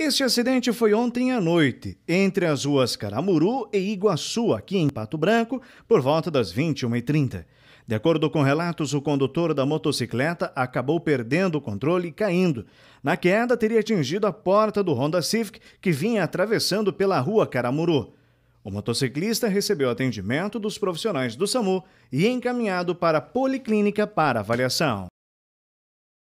Este acidente foi ontem à noite, entre as ruas Caramuru e Iguaçu, aqui em Pato Branco, por volta das 21h30. De acordo com relatos, o condutor da motocicleta acabou perdendo o controle e caindo. Na queda, teria atingido a porta do Honda Civic, que vinha atravessando pela rua Caramuru. O motociclista recebeu atendimento dos profissionais do SAMU e encaminhado para a Policlínica para avaliação.